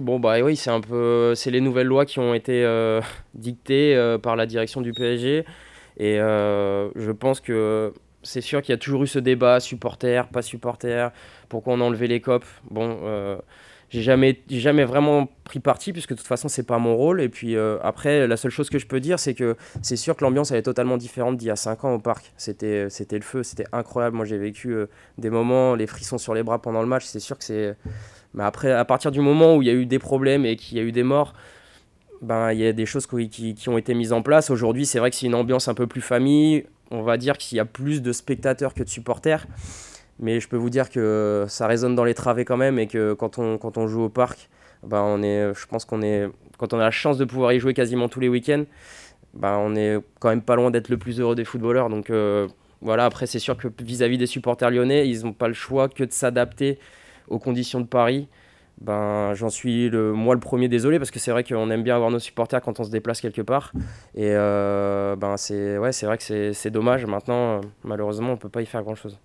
bon, bah oui, c'est un peu. C'est les nouvelles lois qui ont été euh, dictées euh, par la direction du PSG. Et euh, je pense que c'est sûr qu'il y a toujours eu ce débat supporter, pas supporter, pourquoi on a enlevé les copes. Bon, j'ai jamais, jamais vraiment pris parti, puisque de toute façon, c'est pas mon rôle. Et puis après, la seule chose que je peux dire, c'est que c'est sûr que l'ambiance, elle est totalement différente d'il y a 5 ans au parc. C'était le feu, c'était incroyable. Moi, j'ai vécu des moments, les frissons sur les bras pendant le match. C'est sûr que c'est mais après, à partir du moment où il y a eu des problèmes et qu'il y a eu des morts, ben, il y a des choses qui, qui, ont été mises en place. Aujourd'hui, c'est vrai que c'est une ambiance un peu plus famille. On va dire qu'il y a plus de spectateurs que de supporters. Mais je peux vous dire que ça résonne dans les travées quand même et que quand on, quand on joue au parc, ben, on est, je pense qu'on est, quand on a la chance de pouvoir y jouer quasiment tous les week-ends, ben, on est quand même pas loin d'être le plus heureux des footballeurs. Donc euh, voilà, après, c'est sûr que vis-à-vis -vis des supporters lyonnais, ils n'ont pas le choix que de s'adapter aux conditions de Paris, ben, j'en suis le, moi le premier désolé parce que c'est vrai qu'on aime bien avoir nos supporters quand on se déplace quelque part. Et euh, ben, c'est ouais, vrai que c'est dommage. Maintenant, euh, malheureusement, on ne peut pas y faire grand-chose.